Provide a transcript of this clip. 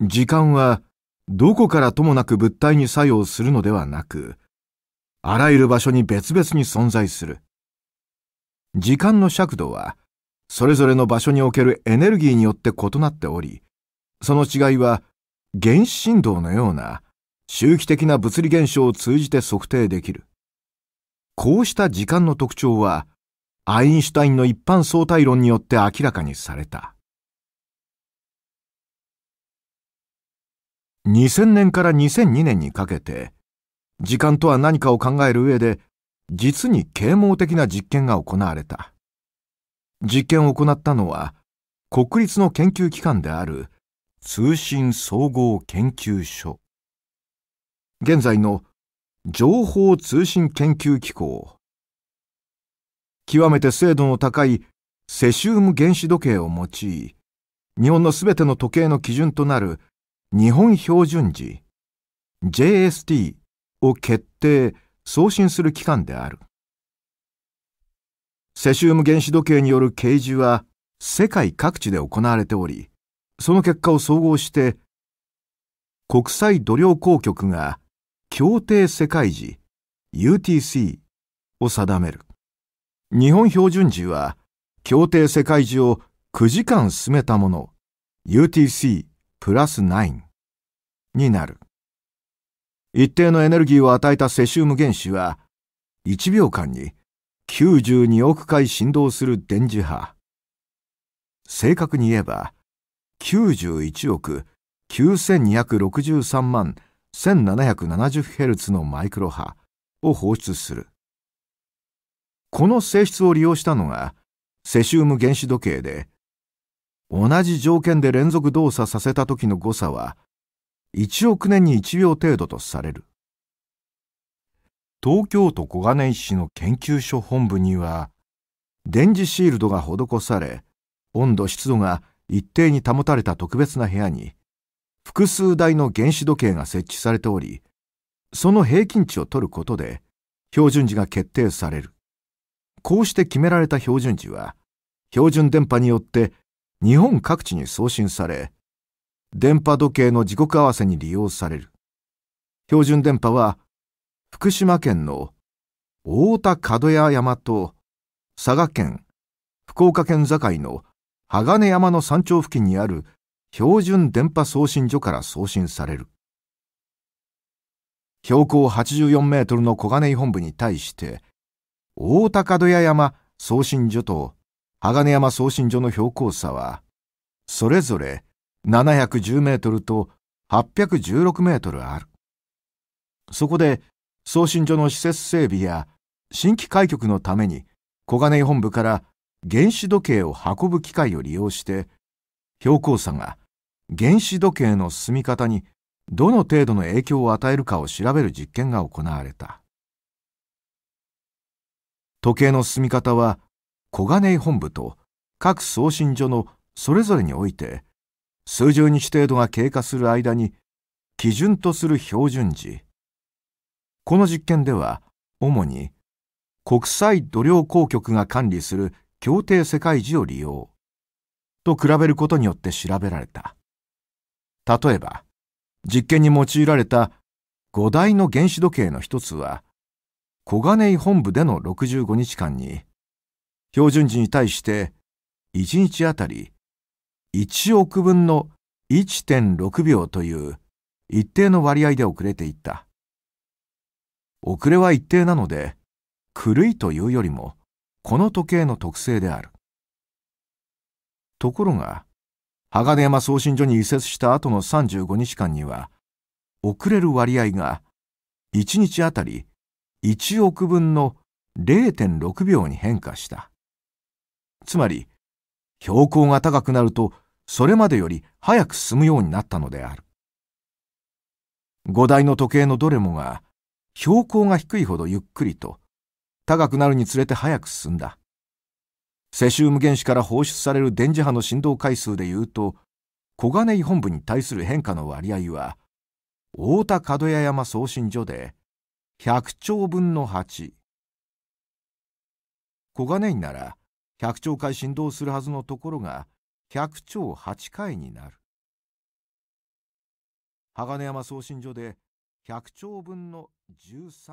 時間はどこからともなく物体に作用するのではなく、あらゆる場所に別々に存在する。時間の尺度は、それぞれの場所におけるエネルギーによって異なっており、その違いは原子振動のような周期的な物理現象を通じて測定できる。こうした時間の特徴は、アインシュタインの一般相対論によって明らかにされた。2000年から2002年にかけて、時間とは何かを考える上で、実に啓蒙的な実験が行われた。実験を行ったのは、国立の研究機関である通信総合研究所。現在の情報通信研究機構。極めて精度の高いセシウム原子時計を用い、日本のすべての時計の基準となる日本標準時 JST を決定送信する機関であるセシウム原子時計による掲示は世界各地で行われておりその結果を総合して国際度量公局が協定世界時 UTC を定める日本標準時は協定世界時を9時間進めたもの UTC プラス9になる。一定のエネルギーを与えたセシウム原子は、1秒間に92億回振動する電磁波。正確に言えば、91億9263万 1770Hz のマイクロ波を放出する。この性質を利用したのが、セシウム原子時計で、同じ条件で連続動作させた時の誤差は1億年に1秒程度とされる東京都小金井市の研究所本部には電磁シールドが施され温度湿度が一定に保たれた特別な部屋に複数台の原子時計が設置されておりその平均値を取ることで標準時が決定されるこうして決められた標準時は標準電波によって日本各地に送信され電波時計の時刻合わせに利用される。標準電波は、福島県の大田門屋山と佐賀県、福岡県境の鋼山の山頂付近にある標準電波送信所から送信される。標高84メートルの小金井本部に対して、大高戸屋山送信所と鋼山送信所の標高差は、それぞれ710メートルと816メートルある。そこで送信所の施設整備や新規開局のために小金井本部から原子時計を運ぶ機械を利用して標高差が原子時計の進み方にどの程度の影響を与えるかを調べる実験が行われた時計の進み方は小金井本部と各送信所のそれぞれにおいて数十日程度が経過する間に基準とする標準時この実験では主に国際度量公局が管理する協定世界時を利用と比べることによって調べられた例えば実験に用いられた5台の原子時計の一つは小金井本部での65日間に標準時に対して1日あたり1億分の1.6秒という一定の割合で遅れていった。遅れは一定なので、狂いというよりも、この時計の特性である。ところが、鋼山送信所に移設した後の35日間には、遅れる割合が1日あたり1億分の0.6秒に変化した。つまり、標高が高くなるとそれまでより早く進むようになったのである。五台の時計のどれもが標高が低いほどゆっくりと高くなるにつれて早く進んだ。セシウム原子から放出される電磁波の振動回数でいうと小金井本部に対する変化の割合は太田角屋山送信所で100兆分の8小金井なら百兆回振動するはずのところが100兆8回になる鋼山送信所で100兆分の13